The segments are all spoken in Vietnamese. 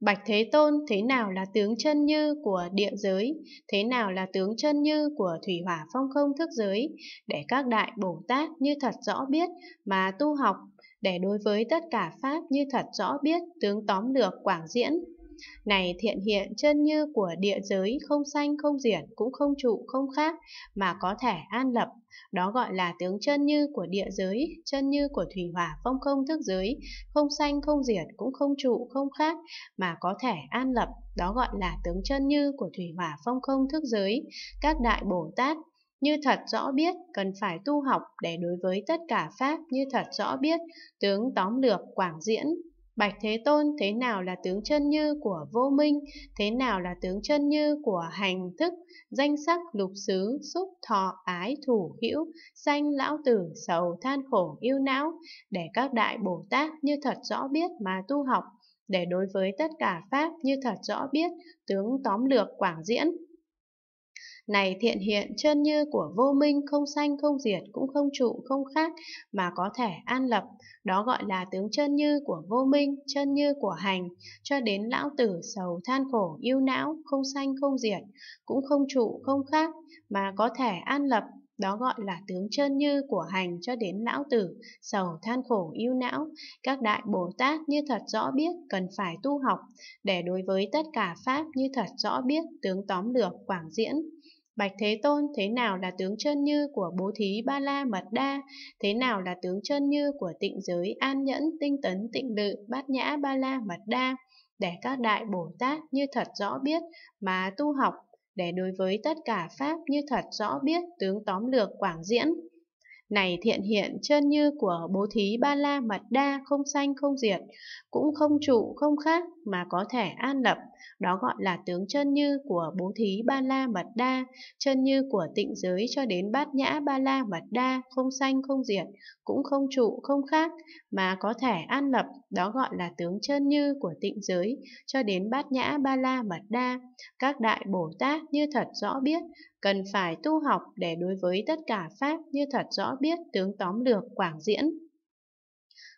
Bạch Thế Tôn thế nào là tướng chân như của địa giới, thế nào là tướng chân như của thủy hỏa phong không thức giới, để các đại Bồ Tát như thật rõ biết mà tu học, để đối với tất cả Pháp như thật rõ biết tướng tóm lược quảng diễn, này thiện hiện chân như của địa giới không sanh không diệt cũng không trụ không khác mà có thể an lập. Đó gọi là tướng chân như của địa giới, chân như của thủy hỏa phong không thức giới, không sanh không diệt cũng không trụ không khác mà có thể an lập. Đó gọi là tướng chân như của thủy hỏa phong không thức giới, các đại Bồ Tát như thật rõ biết cần phải tu học để đối với tất cả pháp như thật rõ biết tướng tóm lược quảng diễn Bạch Thế Tôn thế nào là tướng chân như của vô minh, thế nào là tướng chân như của hành thức, danh sắc lục xứ, xúc thọ ái thủ hữu, sanh lão tử sầu than khổ yêu não, để các đại Bồ Tát như thật rõ biết mà tu học, để đối với tất cả Pháp như thật rõ biết, tướng tóm lược quảng diễn, này thiện hiện chân như của vô minh không sanh không diệt cũng không trụ không khác mà có thể an lập, đó gọi là tướng chân như của vô minh, chân như của hành, cho đến lão tử sầu than khổ yêu não không sanh không diệt cũng không trụ không khác mà có thể an lập, đó gọi là tướng chân như của hành cho đến lão tử, sầu than khổ yêu não, các đại Bồ Tát như thật rõ biết cần phải tu học, để đối với tất cả Pháp như thật rõ biết tướng tóm lược quảng diễn. Bạch Thế Tôn thế nào là tướng chân như của bố thí ba la mật đa, thế nào là tướng chân như của tịnh giới an nhẫn tinh tấn tịnh lự bát nhã ba la mật đa, để các đại Bồ Tát như thật rõ biết mà tu học, để đối với tất cả Pháp như thật rõ biết tướng tóm lược quảng diễn này thiện hiện chân như của bố thí ba la mật đa không sanh không diệt, cũng không trụ không khác mà có thể an lập, đó gọi là tướng chân như của bố thí ba la mật đa, chân như của tịnh giới cho đến bát nhã ba la mật đa không sanh không diệt, cũng không trụ không khác mà có thể an lập, đó gọi là tướng chân như của tịnh giới cho đến bát nhã ba la mật đa. Các đại Bồ Tát như thật rõ biết, cần phải tu học để đối với tất cả pháp như thật rõ biết tướng tóm lược Quảng Diễn.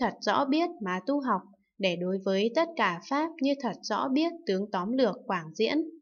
thật rõ biết mà tu học, để đối với tất cả Pháp như thật rõ biết tướng tóm lược quảng diễn.